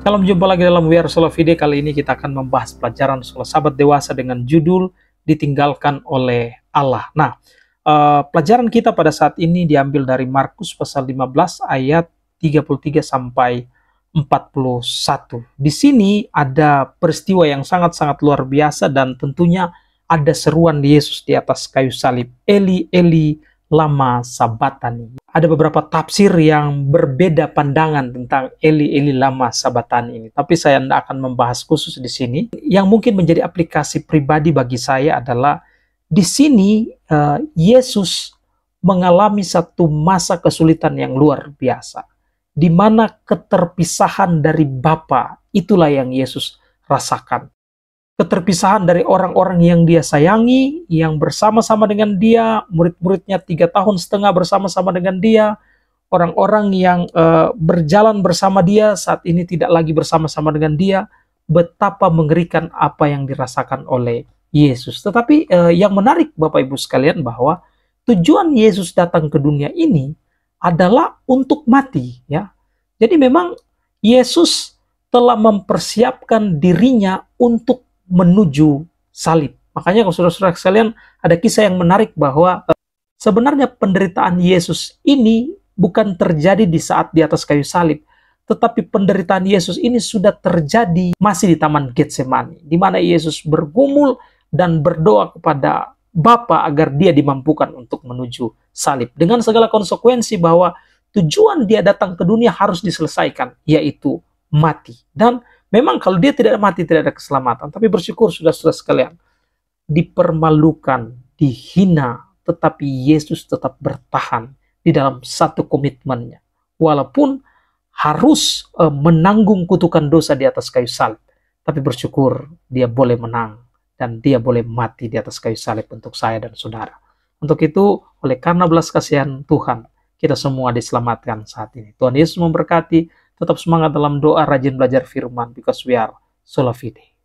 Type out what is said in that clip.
Salam jumpa lagi dalam We Are Solo Video. Kali ini kita akan membahas pelajaran soal sahabat dewasa dengan judul Ditinggalkan oleh Allah. Nah, eh, pelajaran kita pada saat ini diambil dari Markus pasal 15 ayat 33 sampai 41. Di sini ada peristiwa yang sangat-sangat luar biasa dan tentunya ada seruan Yesus di atas kayu salib. Eli, Eli, lama sabatani ada beberapa tafsir yang berbeda pandangan tentang Eli-Eli lama sabatan ini. Tapi saya tidak akan membahas khusus di sini. Yang mungkin menjadi aplikasi pribadi bagi saya adalah di sini uh, Yesus mengalami satu masa kesulitan yang luar biasa. Di mana keterpisahan dari Bapa itulah yang Yesus rasakan keterpisahan dari orang-orang yang dia sayangi, yang bersama-sama dengan dia, murid-muridnya tiga tahun setengah bersama-sama dengan dia, orang-orang yang uh, berjalan bersama dia saat ini tidak lagi bersama-sama dengan dia, betapa mengerikan apa yang dirasakan oleh Yesus. Tetapi uh, yang menarik Bapak Ibu sekalian bahwa tujuan Yesus datang ke dunia ini adalah untuk mati, ya. Jadi memang Yesus telah mempersiapkan dirinya untuk menuju salib. Makanya kalau saudara-saudara sekalian ada kisah yang menarik bahwa eh, sebenarnya penderitaan Yesus ini bukan terjadi di saat di atas kayu salib, tetapi penderitaan Yesus ini sudah terjadi masih di taman Getsemani, di mana Yesus bergumul dan berdoa kepada Bapa agar dia dimampukan untuk menuju salib dengan segala konsekuensi bahwa tujuan dia datang ke dunia harus diselesaikan yaitu mati dan Memang kalau dia tidak mati tidak ada keselamatan, tapi bersyukur sudah-sudah sekalian dipermalukan, dihina, tetapi Yesus tetap bertahan di dalam satu komitmennya. Walaupun harus e, menanggung kutukan dosa di atas kayu salib, tapi bersyukur dia boleh menang dan dia boleh mati di atas kayu salib untuk saya dan saudara. Untuk itu, oleh karena belas kasihan Tuhan, kita semua diselamatkan saat ini. Tuhan Yesus memberkati Tetap semangat dalam doa rajin belajar firman because we are Solafide.